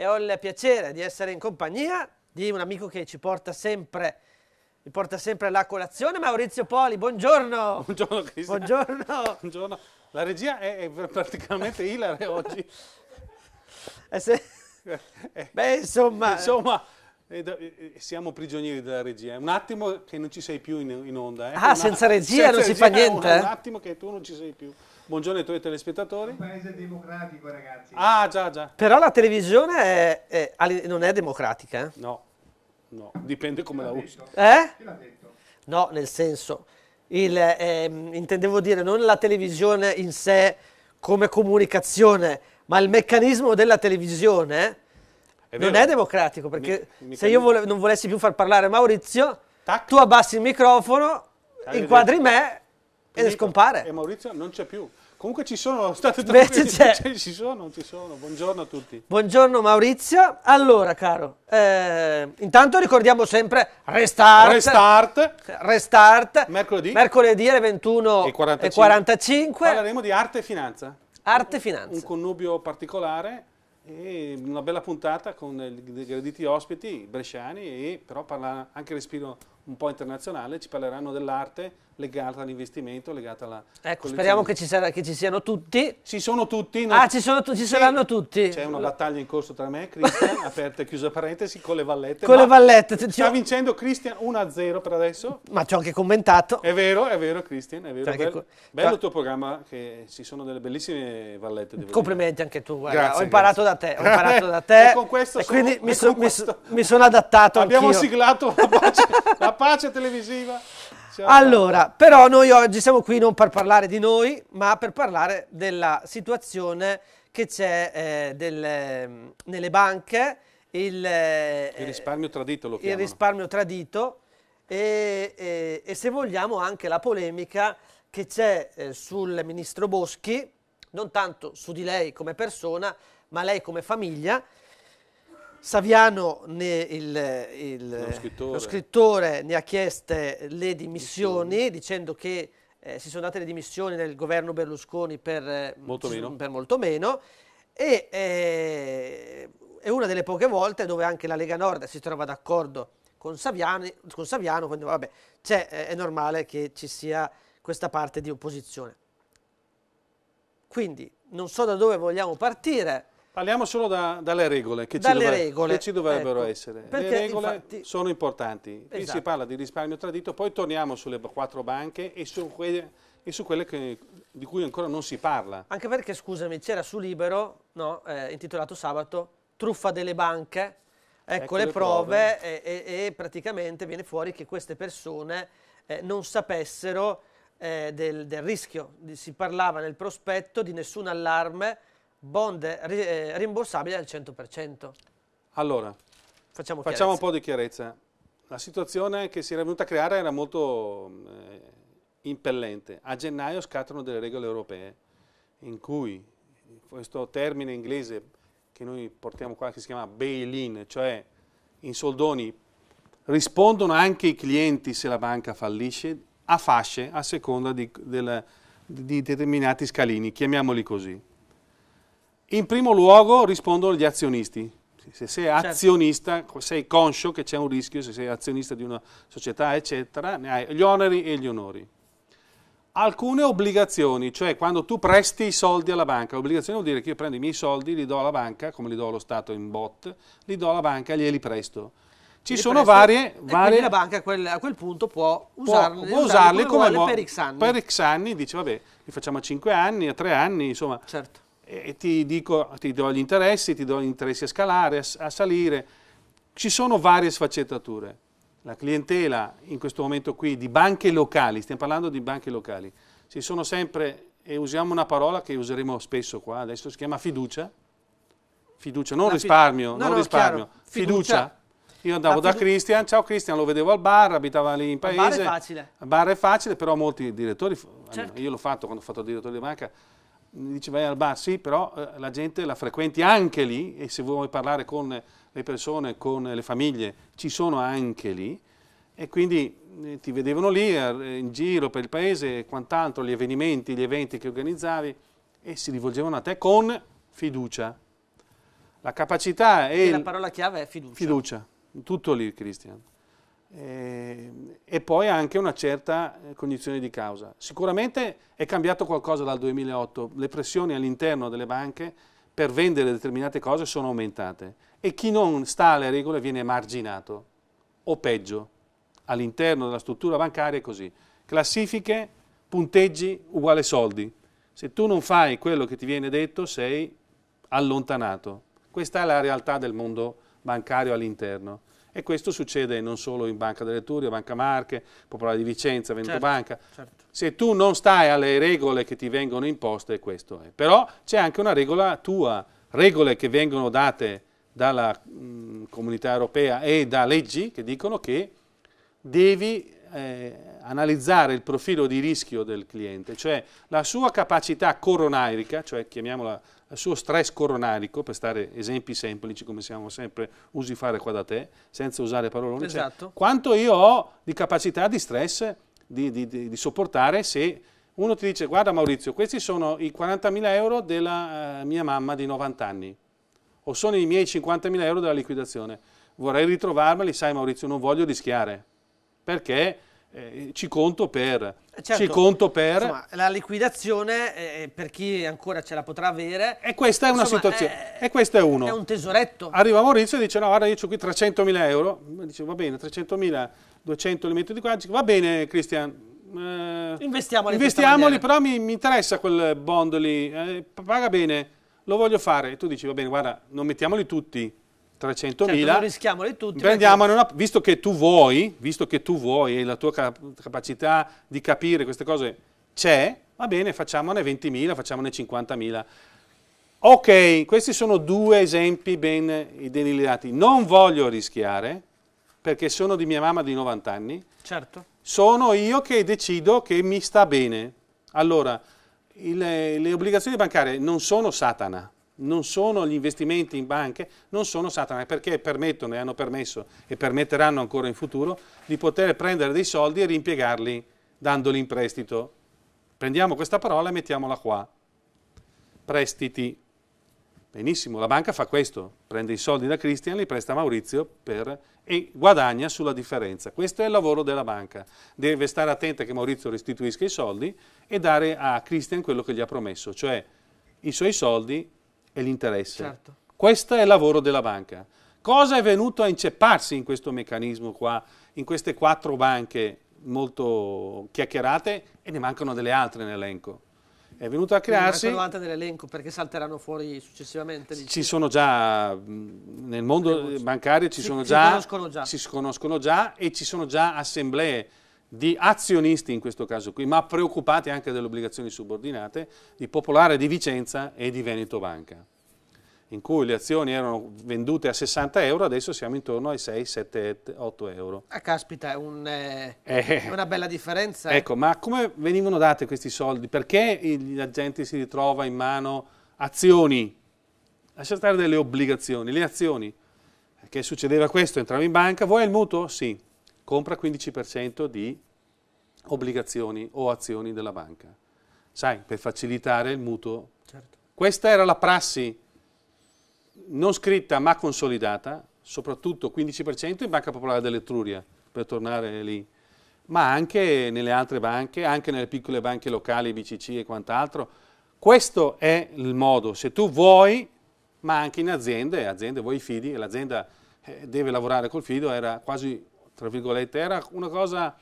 e ho il piacere di essere in compagnia di un amico che ci porta sempre mi porta sempre alla colazione, Maurizio Poli, buongiorno! Buongiorno Cristiano. Buongiorno. buongiorno. La regia è, è praticamente ilare oggi. Eh se... eh. eh. Beh, insomma... Insomma, eh, eh, siamo prigionieri della regia. un attimo che non ci sei più in, in onda. Ah, senza regia senza non si fa niente? È un, un attimo che tu non ci sei più. Buongiorno ai tuoi telespettatori. Un paese democratico, ragazzi. Ah, già, già. Però la televisione è, è, non è democratica. Eh? No, no, dipende come la usi. Eh? Chi l'ha detto? No, nel senso, il, eh, intendevo dire non la televisione in sé come comunicazione, ma il meccanismo della televisione è non è democratico, perché mi, se io vole, non volessi più far parlare Maurizio, Tac. tu abbassi il microfono, Tac. inquadri me e è scompare. E Maurizio non c'è più. Comunque ci sono, state Invece c'è. Cioè, ci sono, ci sono. Buongiorno a tutti. Buongiorno Maurizio. Allora, caro, eh, intanto ricordiamo sempre Restart. Restart. Restart. Mercoledì. Mercoledì alle 21.45. Parleremo di arte e finanza. Arte e finanza. Un connubio particolare e una bella puntata con dei graditi ospiti bresciani e però parla anche respiro un po' internazionale, ci parleranno dell'arte legata all'investimento, legata alla... Ecco, speriamo che ci, sarà, che ci, siano tutti. Ci sono tutti. No? Ah, ci, sono, ci sì. saranno tutti. C'è una battaglia in corso tra me e Cristian, aperta e chiusa parentesi, con le vallette. Con le vallette. Sta vincendo Cristian 1-0 per adesso. Ma ci ho anche commentato. È vero, è vero Cristian, è vero. Cioè, bello, bello il tuo programma, che ci sono delle bellissime vallette. Complimenti dire. anche tu, guarda. Grazie, ho imparato grazie. da te, ho imparato da te. e con questo... E sono, quindi mi, so, questo... mi, so, mi, sono adattato Abbiamo siglato la pace, pace televisiva. Ciao. Allora, però noi oggi siamo qui non per parlare di noi, ma per parlare della situazione che c'è eh, ehm, nelle banche, il, eh, il, risparmio tradito lo chiamano. Il risparmio tradito e, e, e se vogliamo anche la polemica che c'è eh, sul ministro Boschi, non tanto su di lei come persona, ma lei come famiglia, Saviano, ne, il, il, lo, scrittore. lo, scrittore. ne ha chieste le dimissioni Missioni. dicendo che eh, si sono date le dimissioni nel governo Berlusconi per eh, molto, meno. Per molto meno e eh, è una delle poche volte dove anche la Lega Nord si trova d'accordo con, con Saviano, quindi vabbè, cioè, è normale che ci sia questa parte di opposizione. Quindi non so da dove vogliamo partire Parliamo solo da, dalle regole che, dalle ci regole che, ci dovrebbero ecco, essere. Le regole infatti, sono importanti. Qui esatto. si parla di risparmio tradito, poi torniamo sulle quattro banche e su quelle, e su quelle che, di cui ancora non si parla. Anche perché, scusami, c'era su Libero, no, eh, intitolato sabato, truffa delle banche, ecco, ecco le, le prove, prove. E, e, e, praticamente viene fuori che queste persone eh, non sapessero eh, del, del rischio. Si parlava nel prospetto di nessun allarme, bond eh, rimborsabile al 100%. Allora, facciamo, facciamo, un po' di chiarezza. La situazione che si era venuta a creare era molto eh, impellente. A gennaio scattano delle regole europee in cui questo termine inglese che noi portiamo qua che si chiama bail-in, cioè in soldoni rispondono anche i clienti se la banca fallisce a fasce a seconda di, della, di determinati scalini, chiamiamoli così. In primo luogo rispondono gli azionisti. Se sei certo. azionista, sei conscio che c'è un rischio, se sei azionista di una società, eccetera, ne hai gli oneri e gli onori. Alcune obbligazioni, cioè quando tu presti i soldi alla banca, obbligazione vuol dire che io prendo i miei soldi, li do alla banca, come li do allo Stato in bot, li do alla banca e glieli presto. Ci sono presto, varie, varie... la banca a quel, a quel punto può, può, usarli, può usarli, come, come vuole, per X anni. Per X anni dice, vabbè, li facciamo a 5 anni, a 3 anni, insomma. Certo e ti, dico, ti do gli interessi, ti do gli interessi a scalare, a, a salire. Ci sono varie sfaccettature. La clientela in questo momento qui di banche locali, stiamo parlando di banche locali, si sono sempre, e usiamo una parola che useremo spesso qua, adesso si chiama fiducia, fiducia, non la risparmio, no, non no, risparmio, fiducia. fiducia. Io andavo da Cristian, ciao Cristian, lo vedevo al bar, abitava lì in paese. Il bar è facile. Il bar è facile, però molti direttori, certo. io l'ho fatto quando ho fatto direttore di banca, dice vai al bar, sì, però eh, la gente la frequenti anche lì e se vuoi parlare con le persone, con le famiglie, ci sono anche lì e quindi eh, ti vedevano lì eh, in giro per il paese e quant'altro, gli avvenimenti, gli eventi che organizzavi e si rivolgevano a te con fiducia. La capacità e... e la parola chiave è fiducia. Fiducia, tutto lì Cristian. Ehm, e poi anche una certa eh, cognizione di causa. Sicuramente è cambiato qualcosa dal 2008, le pressioni all'interno delle banche per vendere determinate cose sono aumentate e chi non sta alle regole viene marginato o peggio all'interno della struttura bancaria è così. Classifiche, punteggi uguale soldi. Se tu non fai quello che ti viene detto sei allontanato. Questa è la realtà del mondo bancario all'interno. E questo succede non solo in Banca delle Turie, Banca Marche, Popolare di Vicenza, Veneto certo, Banca. Certo, Se tu non stai alle regole che ti vengono imposte, questo è. Però c'è anche una regola tua, regole che vengono date dalla mh, mm, comunità europea e da leggi che dicono che devi eh, analizzare il profilo di rischio del cliente, cioè la sua capacità coronarica, cioè chiamiamola suo stress coronarico, per stare esempi semplici come siamo sempre usi fare qua da te, senza usare paroloni, esatto. cioè, quanto io ho di capacità di stress di, di, di, di sopportare se uno ti dice guarda Maurizio, questi sono i 40.000 euro della eh, mia mamma di 90 anni o sono i miei 50.000 euro della liquidazione. Vorrei ritrovarmeli, sai Maurizio, non voglio rischiare perché eh, ci conto per. Certo, ci conto per. Insomma, la liquidazione, eh, eh, per chi ancora ce la potrà avere. E questa è insomma, una situazione. È, e questo è uno. È un tesoretto. Arriva Maurizio e dice: No, guarda, io ho qui 300.000 euro. Dice: Va bene, 300.000, 200 li di qua. Dice, va bene, Cristian. Eh, investiamoli, investiamoli però mi, mi, interessa quel bond lì. Eh, paga bene, lo voglio fare. E tu dici: Va bene, guarda, non mettiamoli tutti 300.000. Certo, rischiamole tutti. Prendiamone perché... una, visto che tu vuoi, visto che tu vuoi e la tua capacità di capire queste cose c'è, va bene, facciamone 20.000, facciamone 50.000. Ok, questi sono due esempi ben delineati. Non voglio rischiare, perché sono di mia mamma di 90 anni. Certo. Sono io che decido che mi sta bene. Allora, il, le obbligazioni bancarie non sono Satana non sono gli investimenti in banche, non sono Satana, perché permettono e hanno permesso e permetteranno ancora in futuro di poter prendere dei soldi e rimpiegarli dandoli in prestito. Prendiamo questa parola e mettiamola qua. Prestiti. Benissimo, la banca fa questo, prende i soldi da Christian, li presta a Maurizio per, e guadagna sulla differenza. Questo è il lavoro della banca. Deve stare attenta che Maurizio restituisca i soldi e dare a Christian quello che gli ha promesso, cioè i suoi soldi e l'interesse. Certo. Questo è il lavoro della banca. Cosa è venuto a incepparsi in questo meccanismo qua, in queste quattro banche molto chiacchierate e ne mancano delle altre nell'elenco? È venuto a crearsi... Non mancano altre nell'elenco perché salteranno fuori successivamente? Dici? Ci sono già, nel mondo bancario ci si, sono si già, conoscono già. Si conoscono già e ci sono già assemblee di azionisti in questo caso qui, ma preoccupati anche delle obbligazioni subordinate di Popolare di Vicenza e di Veneto Banca, in cui le azioni erano vendute a 60 euro, adesso siamo intorno ai 6, 7, 8 euro. Ah caspita, è, un, eh, eh. una bella differenza. Ecco, ma come venivano date questi soldi? Perché gli agenti si ritrova in mano azioni? Lascia stare delle obbligazioni, le azioni. Che succedeva questo, entravi in banca, vuoi il mutuo? Sì compra 15% di obbligazioni o azioni della banca. Sai, per facilitare il mutuo. Certo. Questa era la prassi non scritta ma consolidata, soprattutto 15% in Banca Popolare dell'Etruria, per tornare lì, ma anche nelle altre banche, anche nelle piccole banche locali, BCC e quant'altro. Questo è il modo, se tu vuoi, ma anche in aziende, aziende vuoi i fidi, l'azienda eh, deve lavorare col fido, era quasi tra virgolette, era una cosa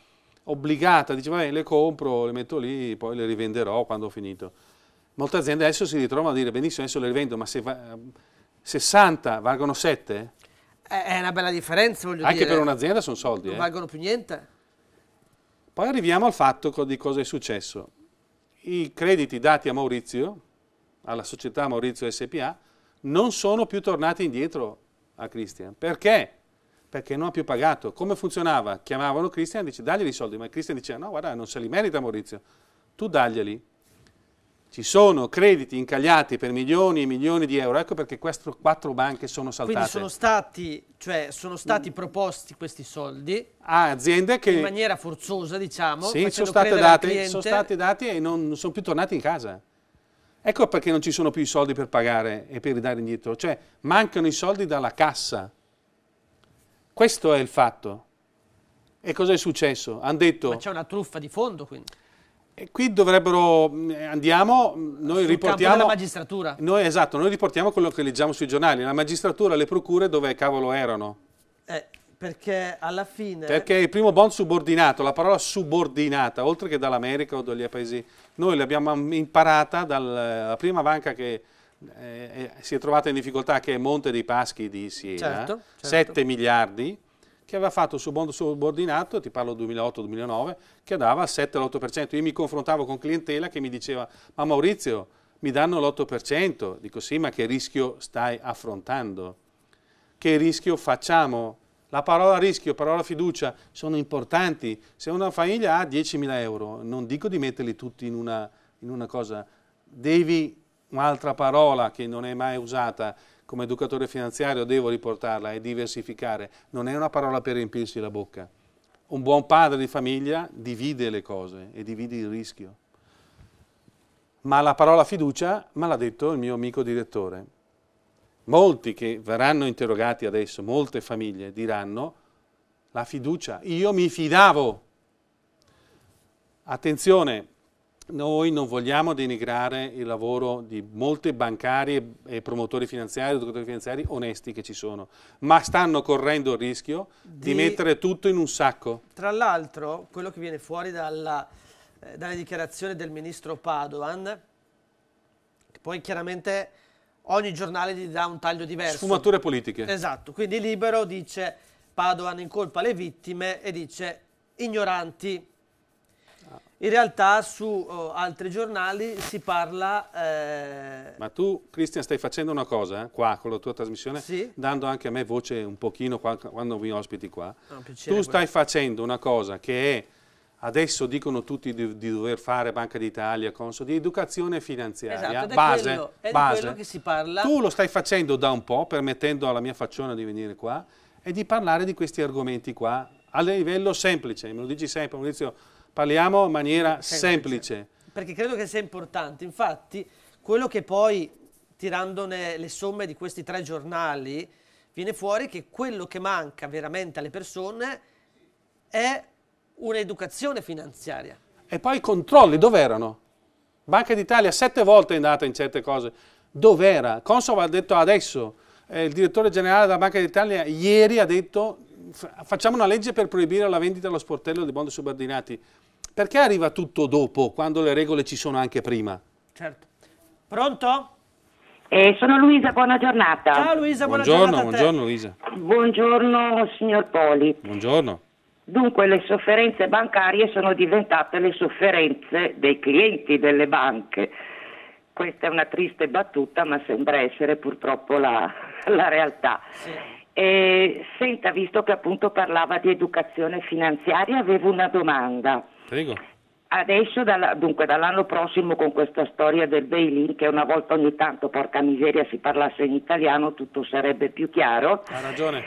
obbligata, diceva le compro, le metto lì, poi le rivenderò quando ho finito. Molte aziende adesso si ritrovano a dire benissimo, adesso le rivendo, ma se va, 60 ehm, valgono 7? Eh, è una bella differenza, voglio Anche dire. Anche per un'azienda sono soldi. Non eh. valgono più niente. Poi arriviamo al fatto di cosa è successo. I crediti dati a Maurizio, alla società Maurizio SPA, non sono più tornati indietro a Cristian. Perché? perché non ha più pagato. Come funzionava? Chiamavano Cristian e dice dagli i soldi, ma Cristian diceva no guarda non se li merita Maurizio, tu daglieli. Ci sono crediti incagliati per milioni e milioni di euro, ecco perché queste quattro banche sono saltate. Quindi sono stati, cioè, sono stati mm. proposti questi soldi a aziende che... In maniera forzosa diciamo. Sì, sono, date, sono stati dati e non, non sono più tornati in casa. Ecco perché non ci sono più i soldi per pagare e per ridare indietro, cioè mancano i soldi dalla cassa questo è il fatto. E cosa è successo? Hanno detto... Ma c'è una truffa di fondo quindi. E qui dovrebbero, mm, andiamo, noi Sul riportiamo... la magistratura. Noi, esatto, noi riportiamo quello che leggiamo sui giornali. La magistratura, le procure dove cavolo erano? Eh, perché alla fine... Perché il primo bond subordinato, la parola subordinata, oltre che dall'America o dagli paesi... Noi l'abbiamo imparata dalla prima banca che eh, eh, si è trovata in difficoltà che è Monte dei Paschi di Siena, certo, certo. 7 miliardi, che aveva fatto il suo bondo subordinato, ti parlo 2008-2009, che dava 7-8%. Io mi confrontavo con clientela che mi diceva, ma Maurizio, mi danno l'8%. Dico sì, ma che rischio stai affrontando? Che rischio facciamo? La parola rischio, parola fiducia sono importanti. Se una famiglia ha 10.000 euro, non dico di metterli tutti in una, in una cosa, devi Un'altra parola che non è mai usata come educatore finanziario, devo riportarla, è diversificare. Non è una parola per riempirsi la bocca. Un buon padre di famiglia divide le cose e divide il rischio. Ma la parola fiducia me l'ha detto il mio amico direttore. Molti che verranno interrogati adesso, molte famiglie, diranno la fiducia. Io mi fidavo. Attenzione, noi non vogliamo denigrare il lavoro di molti bancari e promotori finanziari, educatori finanziari onesti che ci sono, ma stanno correndo il rischio di, di mettere tutto in un sacco. Tra l'altro, quello che viene fuori dalla, eh, dalle dichiarazioni del ministro Padovan, che poi chiaramente ogni giornale gli dà un taglio diverso. Sfumature politiche. Esatto, quindi Libero dice Padovan incolpa le vittime e dice ignoranti in realtà su oh, altri giornali si parla... Eh... Ma tu, Cristian, stai facendo una cosa eh? qua con la tua trasmissione, sì? dando anche a me voce un pochino qua, quando mi ospiti qua. piacere, tu stai guarda. facendo una cosa che è, adesso dicono tutti di, di dover fare Banca d'Italia, Conso, di educazione finanziaria, esatto, base, quello, è base. quello che si parla. Tu lo stai facendo da un po', permettendo alla mia facciona di venire qua e di parlare di questi argomenti qua a livello semplice, me lo dici sempre, Maurizio Parliamo in maniera semplice. semplice. Perché credo che sia importante. Infatti, quello che poi, tirandone le somme di questi tre giornali, viene fuori che quello che manca veramente alle persone è un'educazione finanziaria. E poi i controlli dove erano? Banca d'Italia sette volte è andata in certe cose. Dove era? Consob ha detto adesso, eh, il direttore generale della Banca d'Italia ieri ha detto facciamo una legge per proibire la vendita allo sportello di bond subordinati. Perché arriva tutto dopo, quando le regole ci sono anche prima? Certo. Pronto? Eh, sono Luisa, buona giornata. Ciao Luisa, buona buongiorno, giornata. Buongiorno Luisa. Buongiorno signor Poli. Buongiorno. Dunque le sofferenze bancarie sono diventate le sofferenze dei clienti delle banche. Questa è una triste battuta, ma sembra essere purtroppo la, la realtà. Sì. E, eh, senta, visto che appunto parlava di educazione finanziaria, avevo una domanda. Prego. Adesso, dalla, dunque, dall'anno prossimo con questa storia del bail-in, che una volta ogni tanto, porca miseria, si parlasse in italiano, tutto sarebbe più chiaro. Ha ragione.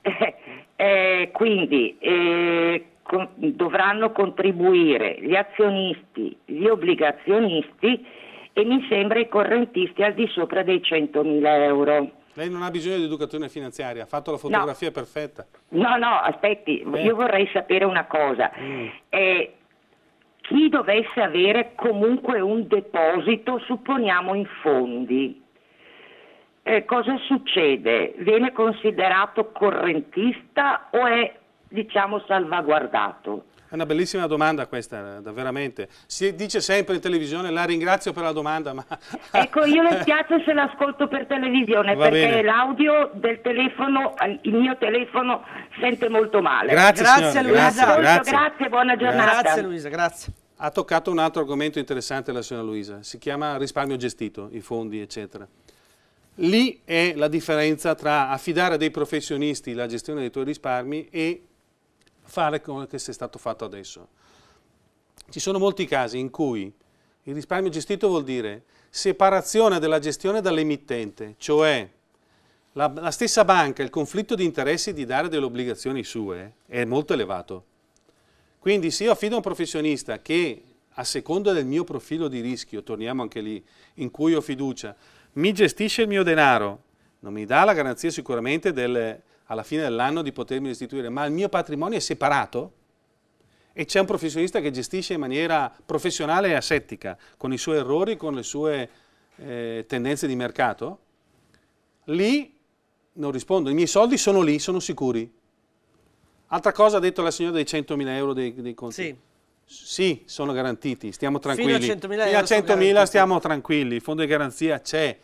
Eh, eh, quindi eh, con, dovranno contribuire gli azionisti, gli obbligazionisti e mi sembra i correntisti al di sopra dei 100.000 euro. Lei non ha bisogno di educazione finanziaria, ha fatto la fotografia no. perfetta. No, no, aspetti, Beh. io vorrei sapere una cosa. Mm. Eh, chi dovesse avere comunque un deposito, supponiamo in fondi, eh, cosa succede? Viene considerato correntista o è diciamo salvaguardato? È una bellissima domanda questa, veramente. Si dice sempre in televisione, la ringrazio per la domanda, ma... Ecco, io le spiace se l'ascolto per televisione, Va perché bene. l'audio del telefono, eh, il mio telefono, sente molto male. Grazie, grazie signora, Luisa. Grazie, grazie. grazie, buona giornata. Grazie Luisa, grazie. Ha toccato un altro argomento interessante la signora Luisa, si chiama risparmio gestito, i fondi, eccetera. Lì è la differenza tra affidare a dei professionisti la gestione dei tuoi risparmi e fare come se è stato fatto adesso. Ci sono molti casi in cui il risparmio gestito vuol dire separazione della gestione dall'emittente, cioè la, la, stessa banca, il conflitto di interessi di dare delle obbligazioni sue è molto elevato. Quindi se io affido a un professionista che a seconda del mio profilo di rischio, torniamo anche lì, in cui ho fiducia, mi gestisce il mio denaro, non mi dà la garanzia sicuramente del, alla fine dell'anno di potermi restituire, ma il mio patrimonio è separato e c'è un professionista che gestisce in maniera professionale e asettica, con i suoi errori, con le sue eh, tendenze di mercato, lì non rispondo, i miei soldi sono lì, sono sicuri. Altra cosa ha detto la signora dei 100.000 euro dei, dei conti. Sì. Sì, sono garantiti, stiamo tranquilli. Fino a 100.000 euro. Fino a 100.000 stiamo tranquilli, il fondo di garanzia c'è,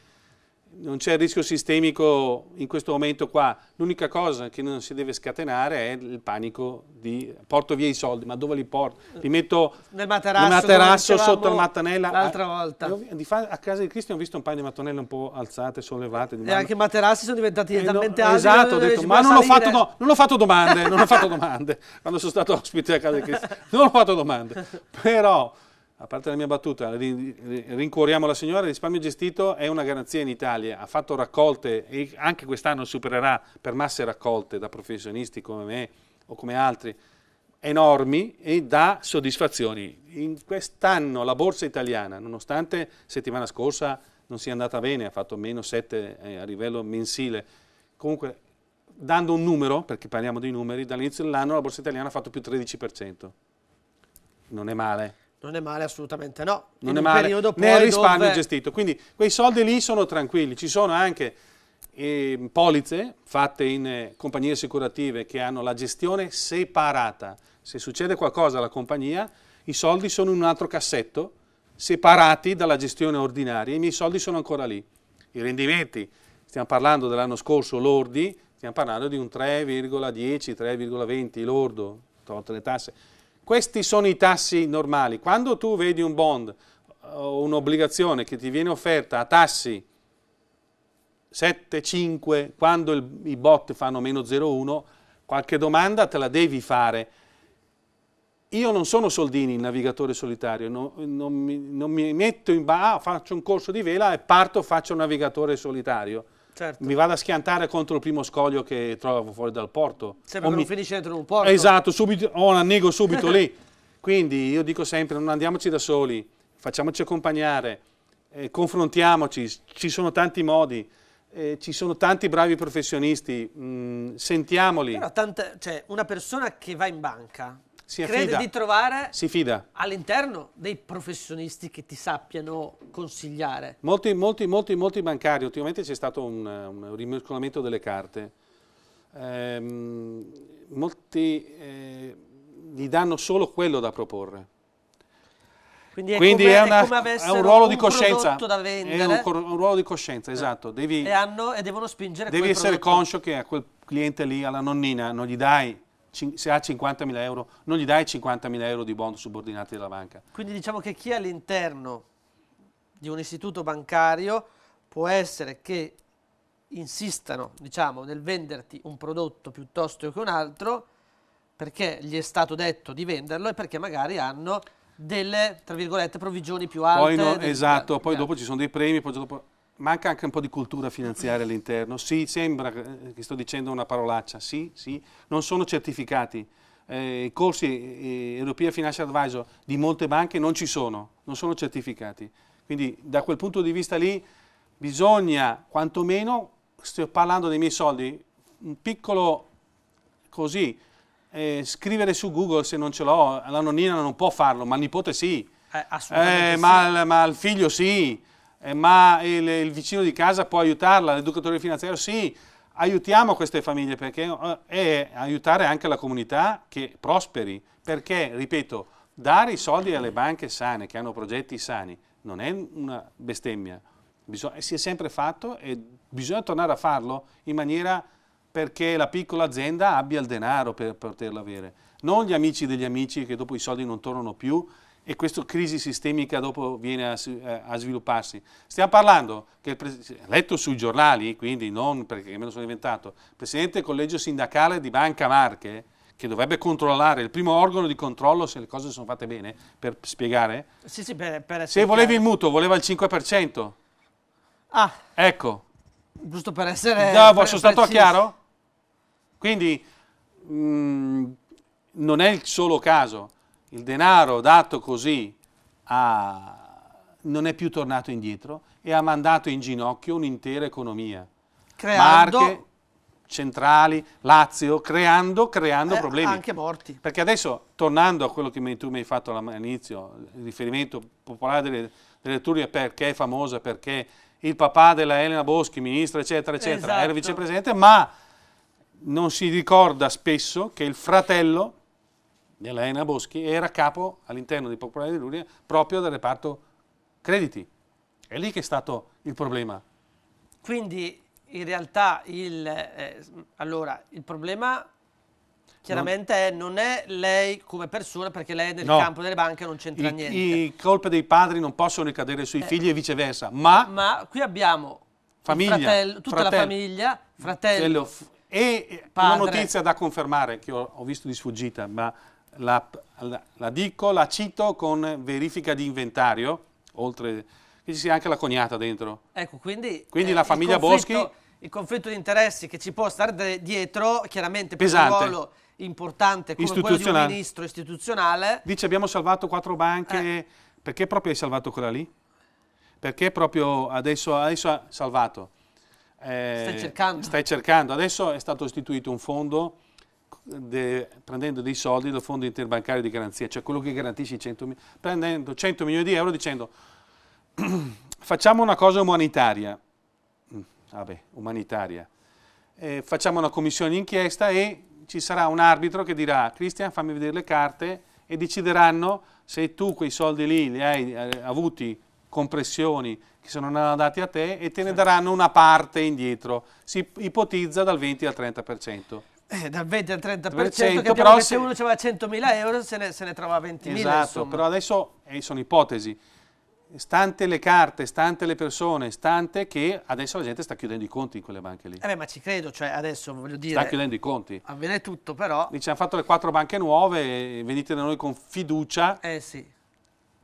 non c'è rischio sistemico in questo momento qua, l'unica cosa che non si deve scatenare è il panico di porto via i soldi, ma dove li porto? Li metto nel materasso, materasso sotto la mattanella. L'altra volta. A, a casa di Cristian ho visto un paio di mattonelle un po' alzate, sollevate. E anche i materassi sono diventati eh, talmente no, alti. Esatto, ho detto, ma non ho, fatto, no, non ho, fatto, domande, non ho fatto domande quando sono stato ospite a casa di Cristian, non ho fatto domande, però... a parte la mia battuta, rincuoriamo la signora, il risparmio gestito è una garanzia in Italia, ha fatto raccolte e anche quest'anno supererà per masse raccolte da professionisti come me o come altri enormi e dà soddisfazioni. In quest'anno la borsa italiana, nonostante settimana scorsa non sia andata bene, ha fatto meno 7 eh, a livello mensile, comunque dando un numero, perché parliamo dei numeri, dall'inizio dell'anno la borsa italiana ha fatto più 13%. Non è male non è male assolutamente no. Non In è male, nel risparmio dove... gestito. Quindi quei soldi lì sono tranquilli. Ci sono anche eh, polizze fatte in eh, compagnie assicurative che hanno la gestione separata. Se succede qualcosa alla compagnia, i soldi sono in un altro cassetto, separati dalla gestione ordinaria. I miei soldi sono ancora lì. I rendimenti, stiamo parlando dell'anno scorso lordi, stiamo parlando di un 3,10, 3,20 lordo, tolte le tasse questi sono i tassi normali. Quando tu vedi un bond o eh, un'obbligazione che ti viene offerta a tassi 7, 5, quando il, i bot fanno meno 0,1, qualche domanda te la devi fare. Io non sono soldini il navigatore solitario, non, non, mi, non mi, metto in ba, ah, faccio un corso di vela e parto, faccio un navigatore solitario. Certo. mi vado a schiantare contro il primo scoglio che trovo fuori dal porto. Sembra mi... non finisce dentro un porto. Esatto, subito, o oh, annego subito lì. Quindi io dico sempre, non andiamoci da soli, facciamoci accompagnare, eh, confrontiamoci, ci sono tanti modi, eh, ci sono tanti bravi professionisti, mh, mm, sentiamoli. Però tante, cioè, una persona che va in banca si crede affida, di trovare all'interno dei professionisti che ti sappiano consigliare. Molti, molti, molti, molti bancari, ultimamente c'è stato un, un rimescolamento delle carte, eh, molti eh, gli danno solo quello da proporre. Quindi è, Quindi come, è, una, è, è un ruolo un di coscienza. Da è un, un, ruolo di coscienza, eh. esatto. Devi, e, hanno, e devono spingere Devi essere prodotto. conscio che a quel cliente lì, alla nonnina, non gli dai se ha 50.000 euro, non gli dai 50.000 euro di bond subordinati della banca. Quindi diciamo che chi è all'interno di un istituto bancario può essere che insistano diciamo, nel venderti un prodotto piuttosto che un altro perché gli è stato detto di venderlo e perché magari hanno delle, tra virgolette, provvigioni più alte. Poi no, esatto, poi dopo ci sono dei premi, poi dopo manca anche un po' di cultura finanziaria all'interno. Sì, sembra eh, che sto dicendo una parolaccia, sì, sì, non sono certificati. Eh, I corsi eh, European Financial Advisor di molte banche non ci sono, non sono certificati. Quindi da quel punto di vista lì bisogna quantomeno, sto parlando dei miei soldi, un piccolo così, eh, scrivere su Google se non ce l'ho, la nonnina non può farlo, ma il nipote sì, eh, eh sì. Ma, ma il figlio sì, eh, ma il, il, vicino di casa può aiutarla, l'educatore finanziario sì, aiutiamo queste famiglie perché è eh, aiutare anche la comunità che prosperi, perché, ripeto, dare i soldi alle banche sane, che hanno progetti sani, non è una bestemmia, bisogna, eh, si è sempre fatto e bisogna tornare a farlo in maniera perché la piccola azienda abbia il denaro per poterlo avere, non gli amici degli amici che dopo i soldi non tornano più e questa crisi sistemica dopo viene a, eh, a svilupparsi. Stiamo parlando, che letto sui giornali, quindi non perché me lo sono inventato, il Presidente del Collegio Sindacale di Banca Marche, che dovrebbe controllare, il primo organo di controllo se le cose sono fatte bene, per spiegare, sì, sì, per, per se volevi il mutuo voleva il 5%. Ah, ecco. Giusto per essere... No, per, sono stato chiaro? Quindi mh, mm, non è il solo caso il denaro dato così a, non è più tornato indietro e ha mandato in ginocchio un'intera economia. Creando... Marche, centrali, Lazio, creando, creando eh, problemi. Anche morti. Perché adesso, tornando a quello che tu mi hai fatto all'inizio, il riferimento popolare delle, delle Turie, perché è famosa, perché il papà della Elena Boschi, ministra, eccetera, eccetera, esatto. era vicepresidente, ma non si ricorda spesso che il fratello Elena Boschi, era capo all'interno di Popolare di Lugna proprio del reparto crediti. È lì che è stato il problema. Quindi in realtà il, eh, allora, il problema chiaramente non... È, non è lei come persona perché lei nel no. campo delle banche non c'entra I, niente. I colpi dei padri non possono ricadere sui eh. figli e viceversa, ma... Ma qui abbiamo famiglia, fratello, tutta fratello, la famiglia, fratello, fratello e eh, padre. una notizia da confermare che ho, ho visto di sfuggita, ma la, la, la dico, la cito con verifica di inventario, oltre che ci sia anche la cognata dentro. Ecco, quindi, quindi eh, la famiglia Boschi... Il conflitto di interessi che ci può stare dietro, chiaramente per un ruolo importante come quello di un ministro istituzionale. Dice abbiamo salvato quattro banche, eh. perché proprio hai salvato quella lì? Perché proprio adesso, adesso ha salvato? Eh, stai cercando. Stai cercando, adesso è stato istituito un fondo de, prendendo dei soldi dal fondo interbancario di garanzia, cioè quello che garantisce 100 milioni, prendendo 100 milioni di euro dicendo facciamo una cosa umanitaria, mm, vabbè, umanitaria, eh, facciamo una commissione d'inchiesta e ci sarà un arbitro che dirà Cristian fammi vedere le carte e decideranno se tu quei soldi lì li hai eh, avuti con pressioni che sono andati a te e te ne daranno una parte indietro, si ipotizza dal 20 al 30%. Eh, dal 20 al 30%, 100, che però se uno aveva 100.000 euro se ne, se ne trova 20.000. Esatto, insomma. però adesso eh, sono ipotesi. Stante le carte, stante le persone, stante che adesso la gente sta chiudendo i conti in quelle banche lì. Eh beh, ma ci credo, cioè adesso voglio dire... Sta chiudendo i conti. Avviene tutto però... Dice, hanno fatto le quattro banche nuove, venite da noi con fiducia. Eh sì.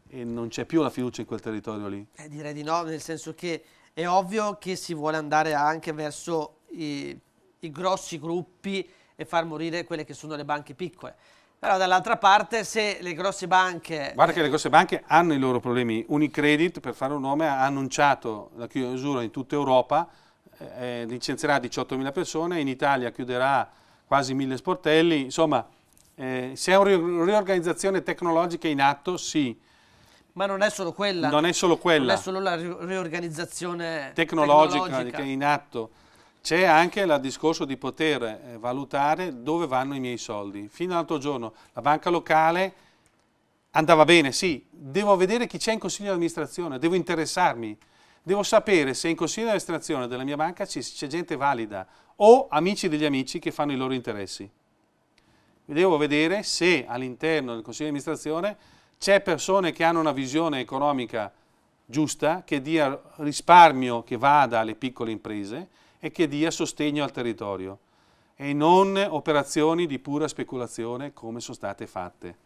E non c'è più la fiducia in quel territorio lì. Eh, direi di no, nel senso che è ovvio che si vuole andare anche verso i, i grossi gruppi e far morire quelle che sono le banche piccole. Però dall'altra parte se le grosse banche... Guarda che le eh, grosse banche hanno i loro problemi. Unicredit, per fare un nome, ha annunciato la chiusura in tutta Europa, eh, eh licenzierà 18.000 persone, in Italia chiuderà quasi 1.000 sportelli. Insomma, eh, se è una riorganizzazione tecnologica in atto, sì. Ma non è solo quella. Non è solo quella. Non è solo la riorganizzazione tecnologica, tecnologica. in atto c'è anche il discorso di poter eh, valutare dove vanno i miei soldi. Fino all'altro giorno la banca locale andava bene, sì, devo vedere chi c'è in consiglio di amministrazione, devo interessarmi, devo sapere se in consiglio di amministrazione della mia banca c'è gente valida o amici degli amici che fanno i loro interessi. Devo vedere se all'interno del consiglio di amministrazione c'è persone che hanno una visione economica giusta, che dia risparmio che vada alle piccole imprese, e che dia sostegno al territorio e non operazioni di pura speculazione come sono state fatte.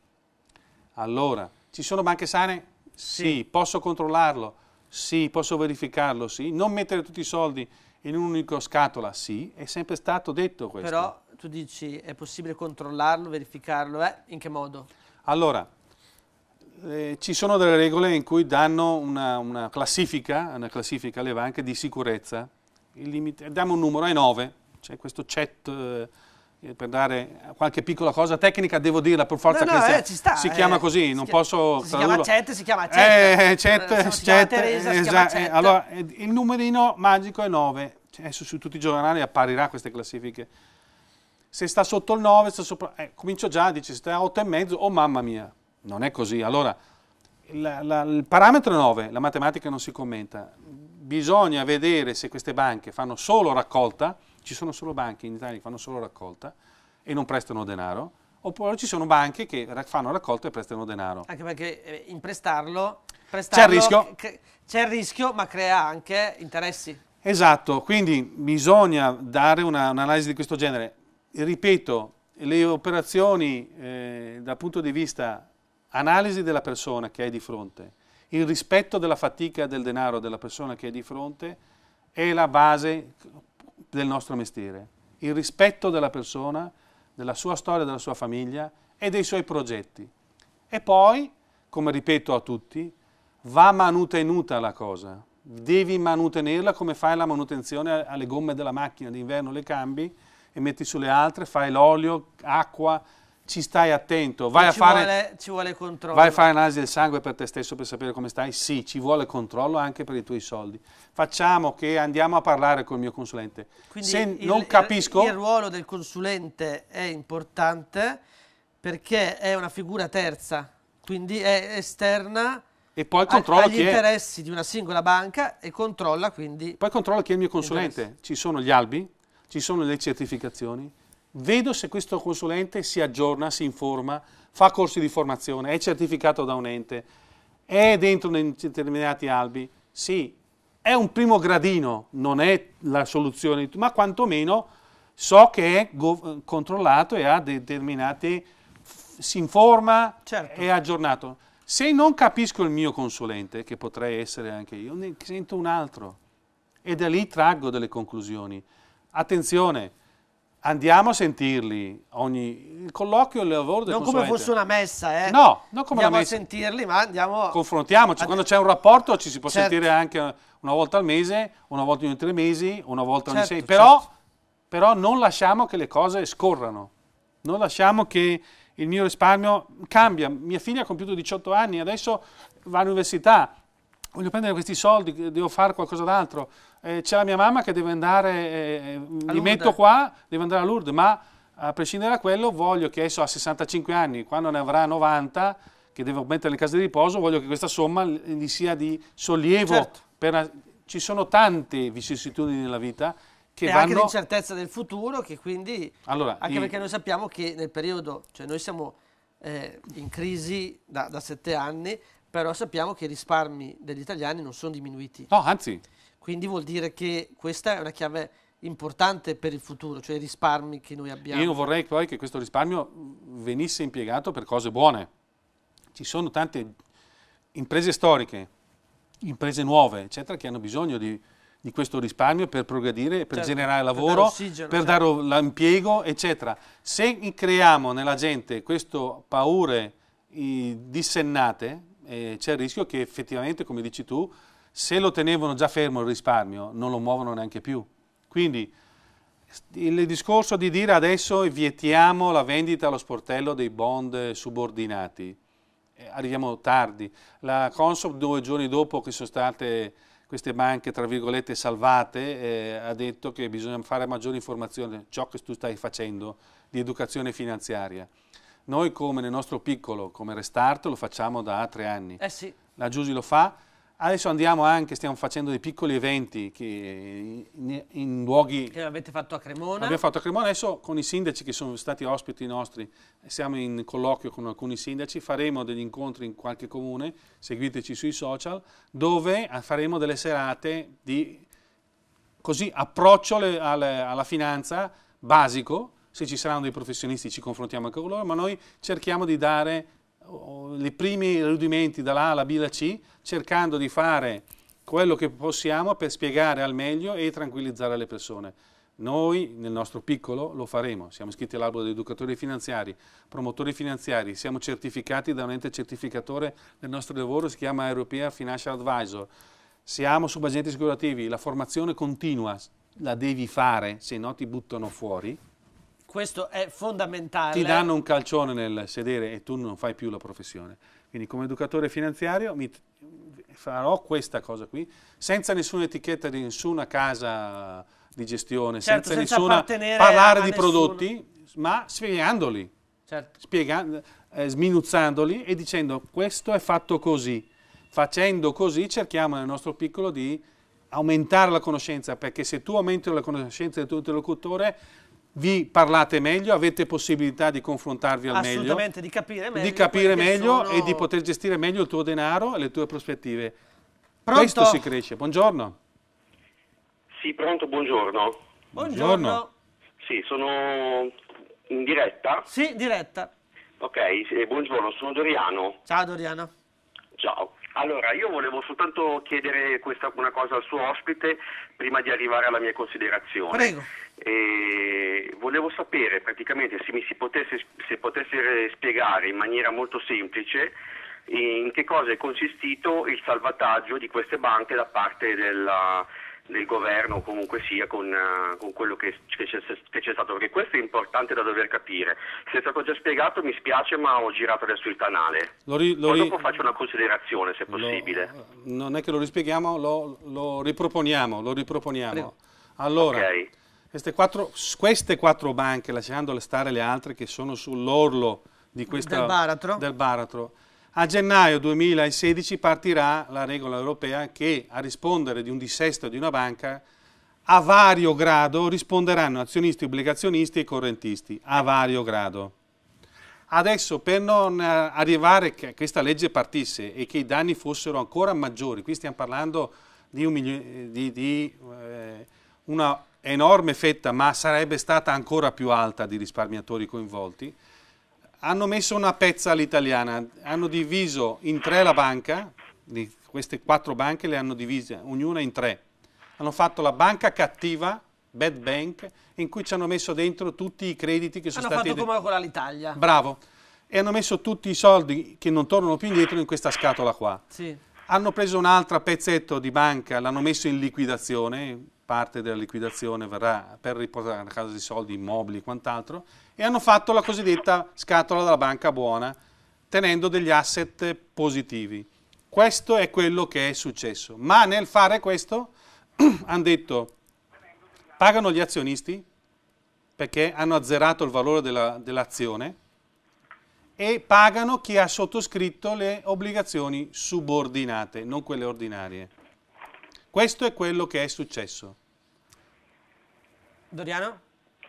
Allora, ci sono banche sane? Sì. sì. Posso controllarlo? Sì. Posso verificarlo? Sì. Non mettere tutti i soldi in un'unica scatola? Sì. È sempre stato detto questo. Però tu dici, è possibile controllarlo, verificarlo? Eh? In che modo? Allora, eh, ci sono delle regole in cui danno una, una classifica, una classifica alle banche di sicurezza limite, diamo un numero, è 9, c'è questo chat eh, per dare qualche piccola cosa tecnica, devo dirla per forza no, no, eh, sta, si eh, chiama così, non chiama, posso si tradurlo. chiama chat, si chiama chat, eh, eh chat, eh, si chat, Teresa, si esatto, chat. Eh, allora il numerino magico è 9, cioè, adesso su tutti i giornali apparirà queste classifiche. Se sta sotto il 9, sta sopra, comincio già, dici se sta a 8 e mezzo, oh mamma mia, non è così. Allora, la, la, il parametro è 9, la matematica non si commenta, bisogna vedere se queste banche fanno solo raccolta, ci sono solo banche in Italia che fanno solo raccolta e non prestano denaro, oppure ci sono banche che fanno raccolta e prestano denaro. Anche perché eh, in prestarlo, c'è, il rischio. il rischio, ma crea anche interessi. Esatto, quindi bisogna dare una, un'analisi di questo genere. Ripeto, le operazioni eh, dal punto di vista analisi della persona che hai di fronte, il rispetto della fatica del denaro della persona che è di fronte è la base del nostro mestiere. Il rispetto della persona, della sua storia, della sua famiglia e dei suoi progetti. E poi, come ripeto a tutti, va manutenuta la cosa. Devi manutenerla come fai la manutenzione alle gomme della macchina, d'inverno le cambi e metti sulle altre, fai l'olio, acqua, ci stai attento, vai a, fare, vuole, ci vuole controllo. vai a fare analisi del sangue per te stesso per sapere come stai, sì, ci vuole controllo anche per i tuoi soldi. Facciamo che andiamo a parlare col mio consulente. Quindi Se il, non capisco... Il ruolo del consulente è importante perché è una figura terza, quindi è esterna e poi controlla agli interessi è... di una singola banca e controlla quindi... Poi controlla chi è il mio consulente, ci sono gli albi, ci sono le certificazioni, vedo se questo consulente si aggiorna, si informa, fa corsi di formazione, è certificato da un ente, è dentro determinati albi. Sì, è un primo gradino, non è la soluzione, ma quantomeno so che è controllato e ha determinati, si informa, certo. è aggiornato. Se non capisco il mio consulente, che potrei essere anche io, ne sento un altro e da lì traggo delle conclusioni. Attenzione, Andiamo a sentirli ogni il colloquio e il lavoro del Non come fosse una messa, eh? No, non come andiamo una messa. Andiamo a sentirli, ma andiamo Confrontiamoci, a... quando c'è un rapporto ci si può certo. sentire anche una volta al mese, una volta ogni tre mesi, una volta ogni certo, sei, però, certo. però non lasciamo che le cose scorrano. Non lasciamo che il mio risparmio cambia. Mia figlia ha compiuto 18 anni, adesso va all'università, voglio prendere questi soldi, devo fare qualcosa d'altro eh, c'è la mia mamma che deve andare, eh, li eh, metto qua, deve andare a Lourdes, ma a prescindere da quello voglio che adesso a 65 anni, quando ne avrà 90, che devo mettere le case di riposo, voglio che questa somma gli sia di sollievo. Certo. Per, ci sono tante vicissitudini nella vita che e vanno... anche l'incertezza del futuro che quindi... Allora, anche i... perché noi sappiamo che nel periodo, cioè noi siamo eh, in crisi da, da sette anni, però sappiamo che i risparmi degli italiani non sono diminuiti. No, anzi, quindi vuol dire che questa è una chiave importante per il futuro, cioè i risparmi che noi abbiamo. Io vorrei poi che questo risparmio venisse impiegato per cose buone. Ci sono tante imprese storiche, imprese nuove, eccetera, che hanno bisogno di, di questo risparmio per progredire, per certo, generare lavoro, per dare, certo. l'impiego, eccetera. Se creiamo nella gente queste paure dissennate, eh, c'è il rischio che effettivamente, come dici tu, se lo tenevano già fermo il risparmio, non lo muovono neanche più. Quindi il discorso di dire adesso vietiamo la vendita allo sportello dei bond subordinati, eh, arriviamo tardi. La Consob due giorni dopo che sono state queste banche, tra virgolette, salvate, eh, ha detto che bisogna fare maggiore informazione, ciò che tu stai facendo, di educazione finanziaria. Noi come nel nostro piccolo, come Restart, lo facciamo da tre anni. Eh sì. La Giusi lo fa, Adesso andiamo anche, stiamo facendo dei piccoli eventi in, in, luoghi... Che avete fatto a Cremona. Abbiamo fatto a Cremona, adesso con i sindaci che sono stati ospiti nostri, siamo in colloquio con alcuni sindaci, faremo degli incontri in qualche comune, seguiteci sui social, dove faremo delle serate di così, approccio le, alle, alla finanza basico, se ci saranno dei professionisti ci confrontiamo anche con loro, ma noi cerchiamo di dare i primi rudimenti dall'A alla B alla C, cercando di fare quello che possiamo per spiegare al meglio e tranquillizzare le persone. Noi, nel nostro piccolo, lo faremo. Siamo iscritti all'albo degli educatori finanziari, promotori finanziari, siamo certificati da un ente certificatore nel nostro lavoro, si chiama European Financial Advisor. Siamo subagenti assicurativi, la formazione continua la devi fare, se no ti buttano fuori. Questo è fondamentale. Ti danno un calcione nel sedere e tu non fai più la professione. Quindi come educatore finanziario farò questa cosa qui, senza nessuna etichetta di nessuna casa di gestione, certo, senza, senza nessuna parlare di nessuno. prodotti, ma spiegandoli, certo. spiegando, eh, sminuzzandoli e dicendo questo è fatto così. Facendo così cerchiamo nel nostro piccolo di aumentare la conoscenza, perché se tu aumenti la conoscenza del tuo interlocutore vi parlate meglio, avete possibilità di confrontarvi al meglio, di capire meglio, di capire meglio sono... e di poter gestire meglio il tuo denaro e le tue prospettive. Pronto? Questo si cresce. Buongiorno. Sì, pronto, buongiorno. Buongiorno. Sì, sono in diretta. Sì, diretta. Ok, buongiorno, sono Doriano. Ciao Doriano. Ciao. Allora, io volevo soltanto chiedere questa, una cosa al suo ospite prima di arrivare alla mia considerazione. Prego. E volevo sapere praticamente se mi si potesse, se potesse spiegare in maniera molto semplice in che cosa è consistito il salvataggio di queste banche da parte della, del governo comunque sia con, uh, con quello che, che, c'è, che, c'è, stato, perché questo è importante da dover capire. Se è stato già spiegato mi spiace ma ho girato adesso il canale. Lo ri, lo ri... dopo faccio una considerazione se possibile. Lo, eh, non è che lo rispieghiamo, lo, lo riproponiamo, lo riproponiamo. Allora, okay. queste, quattro, queste quattro banche, lasciando stare le altre che sono sull'orlo di questa, del baratro, del baratro a gennaio 2016 partirà la regola europea che a rispondere di un dissesto di una banca a vario grado risponderanno azionisti, obbligazionisti e correntisti, a vario grado. Adesso per non eh, arrivare che questa legge partisse e che i danni fossero ancora maggiori, qui stiamo parlando di, un di, di eh, una enorme fetta, ma sarebbe stata ancora più alta di risparmiatori coinvolti, hanno messo una pezza all'italiana, hanno diviso in tre la banca, queste quattro banche le hanno divise, ognuna in tre. Hanno fatto la banca cattiva, bad bank, in cui ci hanno messo dentro tutti i crediti che sono hanno stati... Hanno fatto come quella l'Italia. Bravo. E hanno messo tutti i soldi che non tornano più indietro in questa scatola qua. Sì. Hanno preso un altro pezzetto di banca, l'hanno messo in liquidazione, parte della liquidazione verrà per riportare a casa dei soldi, immobili e quant'altro, e hanno fatto la cosiddetta scatola della banca buona, tenendo degli asset positivi. Questo è quello che è successo. Ma nel fare questo hanno detto, pagano gli azionisti, perché hanno azzerato il valore dell'azione, e pagano chi ha sottoscritto le obbligazioni subordinate, non quelle ordinarie. Questo è quello che è successo. Doriano?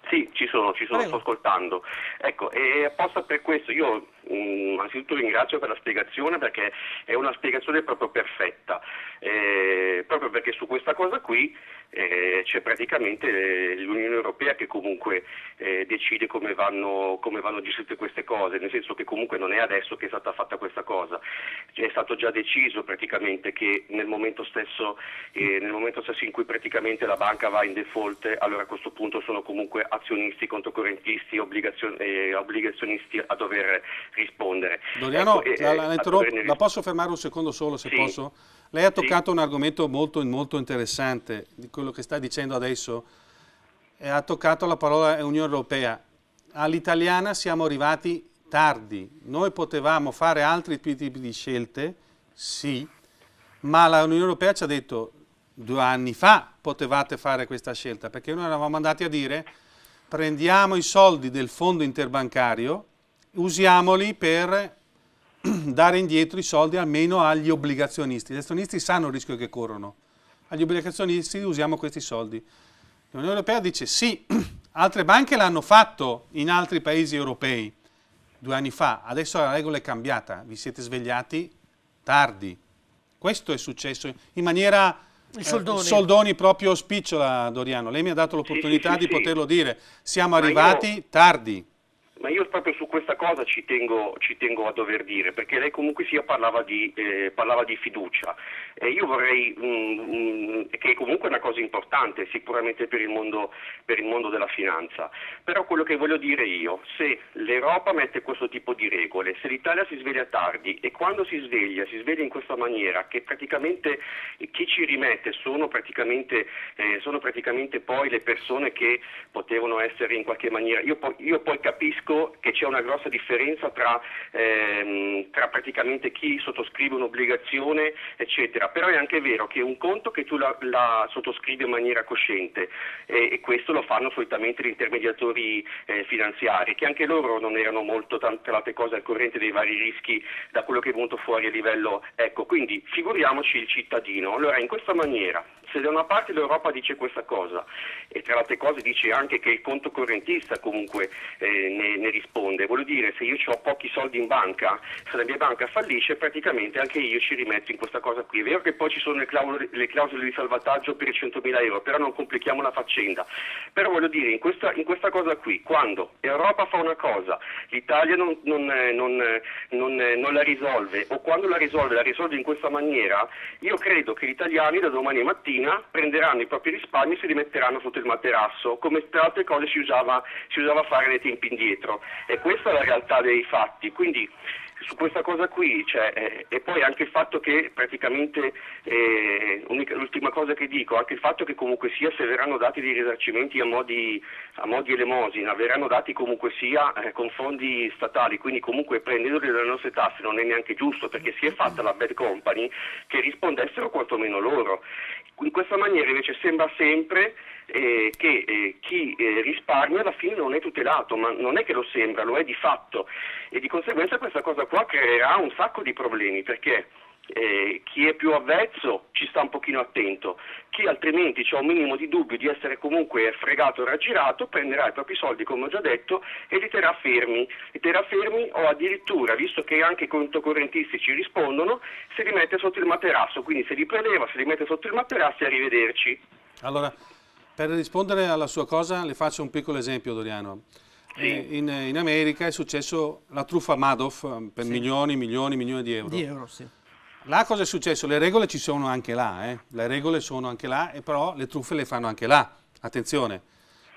Sì, ci sono, ci sono, Prego. sto ascoltando. Ecco, e apposta per questo io un, anzitutto ringrazio per la spiegazione perché è una spiegazione proprio perfetta, eh, proprio perché su questa cosa qui eh, c'è praticamente eh, l'Unione Europea che comunque eh, decide come vanno, come vanno, gestite queste cose, nel senso che comunque non è adesso che è stata fatta questa cosa, è stato già deciso praticamente che nel momento stesso, eh, nel momento stesso in cui praticamente la banca va in default, allora a questo punto sono comunque azionisti, contocorrentisti, eh, obbligazionisti a dover rispondere. Doriano, ecco, la, la, eh, la, la, posso fermare un secondo solo se sì. posso? Lei ha toccato sì. un argomento molto, molto interessante di quello che sta dicendo adesso. E ha toccato la parola Unione Europea. All'italiana siamo arrivati tardi. Noi potevamo fare altri tipi di scelte, sì, ma l'Unione Europea ci ha detto due anni fa potevate fare questa scelta, perché noi eravamo andati a dire prendiamo i soldi del fondo interbancario usiamoli per dare indietro i soldi almeno agli obbligazionisti. Gli azionisti sanno il rischio che corrono. Agli obbligazionisti usiamo questi soldi. L'Unione Europea dice sì, altre banche l'hanno fatto in altri paesi europei due anni fa, adesso la regola è cambiata, vi siete svegliati tardi. Questo è successo in maniera... Eh, soldoni. Eh, soldoni. proprio spicciola, Doriano. Lei mi ha dato l'opportunità sì, sì, sì, di poterlo dire. Siamo arrivati io... tardi ma io proprio su questa cosa ci tengo, ci tengo a dover dire, perché lei comunque sia parlava di, eh, parlava di fiducia. Eh, io vorrei, mh, mm, mh, mm, che è comunque una cosa importante sicuramente per il, mondo, per il mondo della finanza, però quello che voglio dire io, se l'Europa mette questo tipo di regole, se l'Italia si sveglia tardi e quando si sveglia si sveglia in questa maniera che praticamente chi ci rimette sono praticamente, eh, sono praticamente poi le persone che potevano essere in qualche maniera, io, po- io poi capisco visto che c'è una grossa differenza tra, ehm, tra praticamente chi sottoscrive un'obbligazione, eccetera. Però è anche vero che un conto che tu la, la sottoscrivi in maniera cosciente eh, e questo lo fanno solitamente gli intermediatori eh, finanziari, che anche loro non erano molto tante altre cose al corrente dei vari rischi da quello che è venuto fuori a livello. Ecco, quindi figuriamoci il cittadino. Allora in questa maniera se da una parte l'Europa dice questa cosa e tra le altre cose dice anche che il conto correntista comunque eh, ne, ne, risponde, vuol dire se io ho pochi soldi in banca, se la mia banca fallisce praticamente anche io ci rimetto in questa cosa qui. È vero che poi ci sono le clausole, le clausole di salvataggio per i 100.000 euro, però non complichiamo la faccenda. Però voglio dire in questa, in questa cosa qui, quando l'Europa fa una cosa, l'Italia non, non, eh, non, eh, eh, non la risolve o quando la risolve la risolve in questa maniera, io credo che gli italiani da domani mattina mattina prenderanno i propri risparmi e se li metteranno sotto il materasso, come tra altre cose si usava, si usava fare nei tempi indietro. E questa è la realtà dei fatti. Quindi su questa cosa qui cioè, eh, e poi anche il fatto che praticamente eh, unica, l'ultima cosa che dico anche il fatto che comunque sia se verranno dati dei risarcimenti a mo' di, elemosina verranno dati comunque sia eh, con fondi statali quindi comunque prendendoli dalle nostre tasse non è neanche giusto perché si è fatta la bad company che rispondessero quantomeno loro in questa maniera invece sembra sempre eh, che eh, chi eh, risparmia alla fine non è tutelato, ma non è che lo sembra, lo è di fatto e di conseguenza questa cosa qua creerà un sacco di problemi perché eh, chi è più avvezzo ci sta un pochino attento, chi altrimenti ha un minimo di dubbio di essere comunque fregato o raggirato prenderà i propri soldi, come ho già detto, e li terrà fermi, li terrà fermi o addirittura, visto che anche i contocorrentisti ci rispondono, se li mette sotto il materasso, quindi se li preleva, se li mette sotto il materasso e arrivederci. Allora, per rispondere alla sua cosa le faccio un piccolo esempio, Doriano. Sì. Eh, in, in, America è successo la truffa Madoff eh, per sì. milioni, milioni, milioni di euro. Di euro sì. Là cosa è successo? Le regole ci sono anche là, eh? le regole sono anche là, e però le truffe le fanno anche là, attenzione.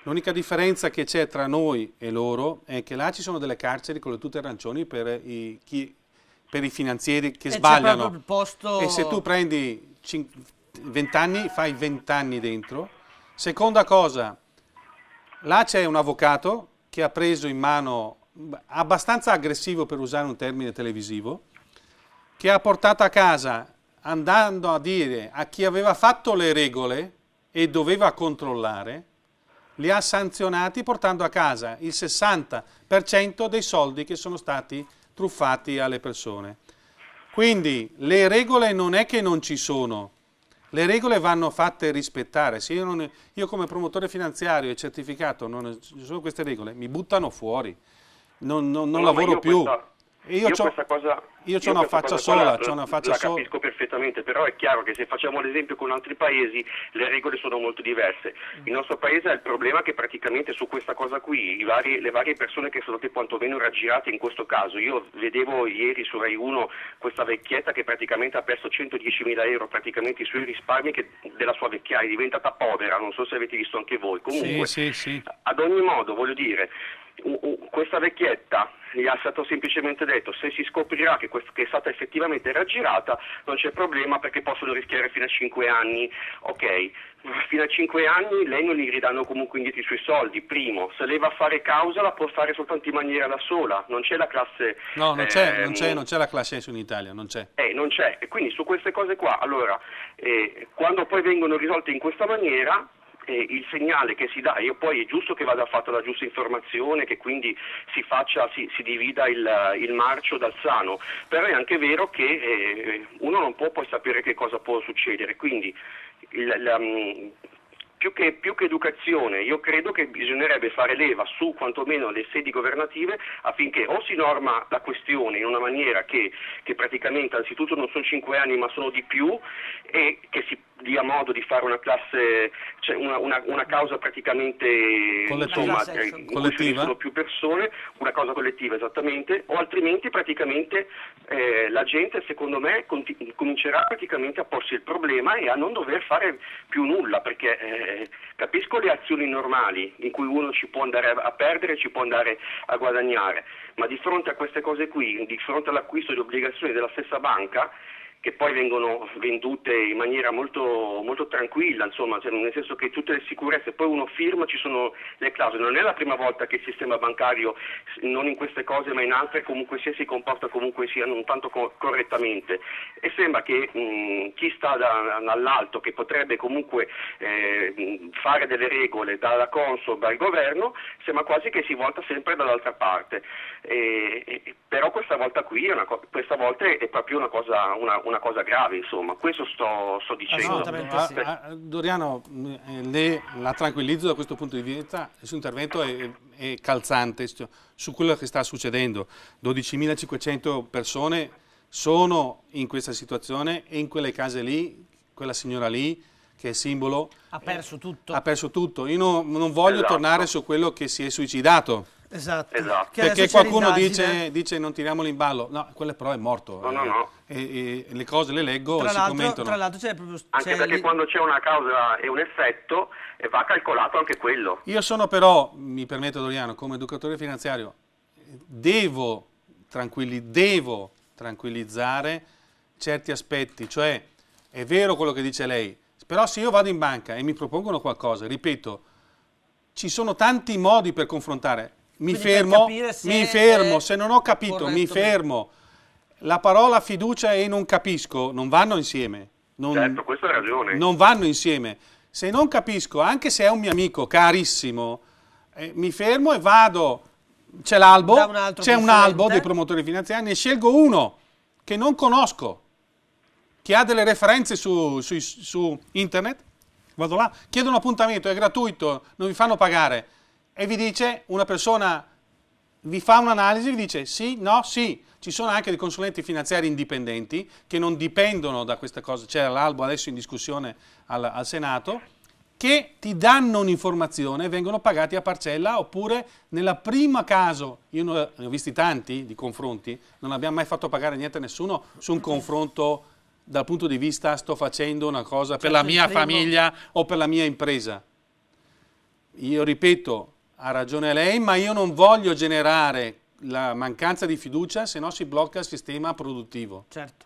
L'unica differenza che c'è tra noi e loro è che là ci sono delle carceri con le tute arancioni per i, chi, per i finanzieri che e eh, sbagliano. Posto... E se tu prendi 20 anni, fai 20 anni dentro. Seconda cosa, là c'è un avvocato che ha preso in mano, abbastanza aggressivo per usare un termine televisivo, che ha portato a casa andando a dire a chi aveva fatto le regole e doveva controllare, li ha sanzionati portando a casa il 60% dei soldi che sono stati truffati alle persone. Quindi le regole non è che non ci sono, le regole vanno fatte rispettare. Se io, non, io come promotore finanziario e certificato non ci sono queste regole, mi buttano fuori, non, non, non no, lavoro più. Questa io, io questa cosa io ho una faccia sola, la, una faccia la sola. capisco perfettamente, però è chiaro che se facciamo l'esempio con altri paesi le regole sono molto diverse. Mm. Il nostro paese ha il problema che praticamente su questa cosa qui vari, le varie persone che sono state quantomeno raggirate in questo caso, io vedevo ieri su Rai 1 questa vecchietta che praticamente ha perso 110 mila euro praticamente i suoi risparmi della sua vecchiaia, è diventata povera, non so se avete visto anche voi. Comunque, sì, sì, sì. ad ogni modo voglio dire, questa vecchietta gli è stato semplicemente detto se si scoprirà che, quest- che è stata effettivamente raggirata non c'è problema perché possono rischiare fino a 5 anni. Ok, fino a 5 anni lei non gli ridanno comunque indietro i suoi soldi. Primo, se lei va a fare causa la può fare soltanto in maniera da sola, non c'è la classe. No, non, eh, c'è, ehm, non, c'è, non c'è, la classe in Italia, non c'è. Eh, non c'è. E quindi su queste cose qua, allora, eh, quando poi vengono risolte in questa maniera, eh, il segnale che si dà, io poi è giusto che vada fatta la giusta informazione, che quindi si, faccia, si, si divida il, eh, il, marcio dal sano, però è anche vero che eh, uno non può poi sapere che cosa può succedere, quindi il, la, mm, più che, più che, educazione, io credo che bisognerebbe fare leva su quantomeno le sedi governative affinché o si norma la questione in una maniera che, che praticamente anzitutto non sono cinque anni ma sono di più e che si dia modo di fare una classe, cioè una, una, una causa praticamente collettiva. insomma, cioè, in collettiva. sono più persone, una causa collettiva esattamente, o altrimenti praticamente eh, la gente secondo me continu- comincerà praticamente a porsi il problema e a non dover fare più nulla, perché eh, capisco le azioni normali in cui uno ci può andare a perdere, ci può andare a guadagnare, ma di fronte a queste cose qui, di fronte all'acquisto di obbligazioni della stessa banca, che poi vengono vendute in maniera molto, molto tranquilla, insomma, cioè nel senso che tutte le sicurezze, poi uno firma, ci sono le clausole, non è la prima volta che il sistema bancario, non in queste cose ma in altre, comunque sia si comporta comunque sia non tanto co- correttamente e sembra che mh, chi sta da, dall'alto, che potrebbe comunque eh, fare delle regole dalla Consob al governo, sembra quasi che si volta sempre dall'altra parte, e, e, però questa volta qui, è una co- questa volta è proprio una cosa, una, una cosa grave, insomma, questo sto, sto dicendo. Ah, sì. Eh, Doriano, eh, le, la tranquillizzo da questo punto di vista, il suo intervento è, è calzante su quello che sta succedendo. 12.500 persone sono in questa situazione e in quelle case lì, quella signora lì, che è simbolo... Ha perso tutto. Ha perso tutto. Io non, non voglio esatto. tornare su quello che si è suicidato. Esatto. esatto. Perché qualcuno dice, dice, non tiriamolo in ballo. No, quello però è morto. No, no, no e, e le cose le leggo tra e si commentano. Tra l'altro c'è proprio... anche perché lì... quando c'è una causa e un effetto eh, va calcolato anche quello. Io sono però, mi permetto Doriano, come educatore finanziario, devo, tranquilli, devo tranquillizzare certi aspetti, cioè è vero quello che dice lei, però se io vado in banca e mi propongono qualcosa, ripeto, ci sono tanti modi per confrontare, mi Quindi fermo, mi fermo, se non ho capito, corretto, mi fermo, la parola fiducia e non capisco non vanno insieme. Non, certo, questa è ragione. Non vanno insieme. Se non capisco, anche se è un mio amico carissimo, eh, mi fermo e vado, c'è l'albo, c'è un albo dei promotori finanziari, ne scelgo uno che non conosco, che ha delle referenze su, su, su internet, vado là, chiedo un appuntamento, è gratuito, non vi fanno pagare, e vi dice una persona vi fa un'analisi e vi dice sì, no, sì, ci sono anche dei consulenti finanziari indipendenti che non dipendono da questa cosa, c'è l'albo adesso in discussione al, al Senato, che ti danno un'informazione, vengono pagati a parcella oppure nella prima caso, io ne ho visti tanti di confronti, non abbiamo mai fatto pagare niente a nessuno su un confronto dal punto di vista sto facendo una cosa certo, per cioè, la mia famiglia o per la mia impresa. Io ripeto, ha ragione lei, ma io non voglio generare la mancanza di fiducia, se no si blocca il sistema produttivo. Certo.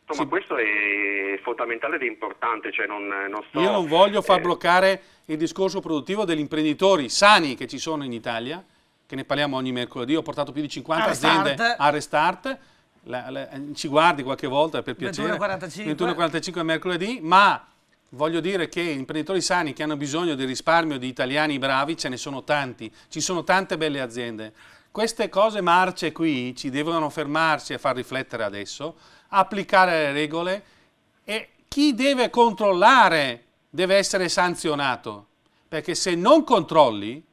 Insomma, sì. questo è fondamentale ed importante. Cioè non, non sto, io non voglio far eh... bloccare il discorso produttivo degli imprenditori sani che ci sono in Italia, che ne parliamo ogni mercoledì, ho portato più di 50 a aziende restart. a restart, la, la, ci guardi qualche volta per piacere, 21.45 21 mercoledì, ma Voglio dire che imprenditori sani che hanno bisogno di risparmio di italiani bravi ce ne sono tanti, ci sono tante belle aziende. Queste cose marce qui ci devono fermarci e far riflettere adesso, applicare le regole e chi deve controllare deve essere sanzionato, perché se non controlli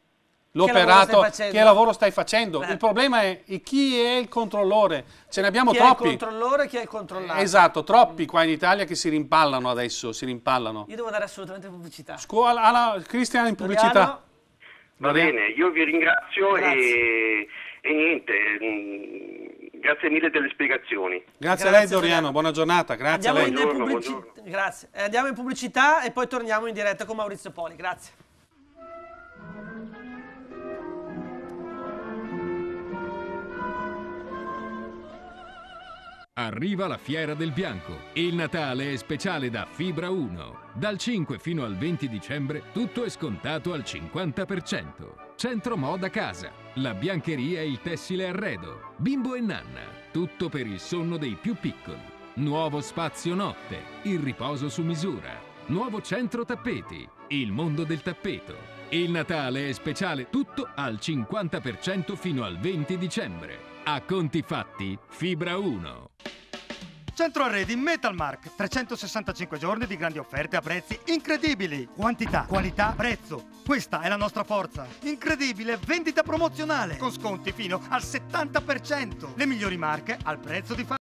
l'operato, che, che lavoro stai facendo. Eh. Il problema è chi è il controllore. Ce ne abbiamo chi troppi. Chi è il controllore e chi è il controllato. Esatto, troppi qua in Italia che si rimpallano adesso, si rimpallano. Io devo andare assolutamente in pubblicità. Scuola, alla, Cristian in pubblicità. Va bene, io vi ringrazio e, e, niente, mh, mm, grazie mille delle spiegazioni. Grazie, grazie a lei Doriano, buona giornata, grazie andiamo a lei. Buongiorno, buongiorno. Grazie. Eh, andiamo in pubblicità e poi torniamo in diretta con Maurizio Poli, grazie. Arriva la Fiera del Bianco. Il Natale è speciale da Fibra 1. Dal 5 fino al 20 dicembre tutto è scontato al 50%. Centro Moda Casa, la biancheria e il tessile arredo, bimbo e nanna, tutto per il sonno dei più piccoli. Nuovo spazio notte, il riposo su misura. Nuovo centro tappeti, il mondo del tappeto. Il Natale è speciale tutto al 50% fino al 20 dicembre. A conti fatti, Fibra 1. Centro Arredi Metal Mark. 365 giorni di grandi offerte a prezzi incredibili. Quantità, qualità, prezzo. Questa è la nostra forza. Incredibile vendita promozionale con sconti fino al 70%. Le migliori marche al prezzo di fatto.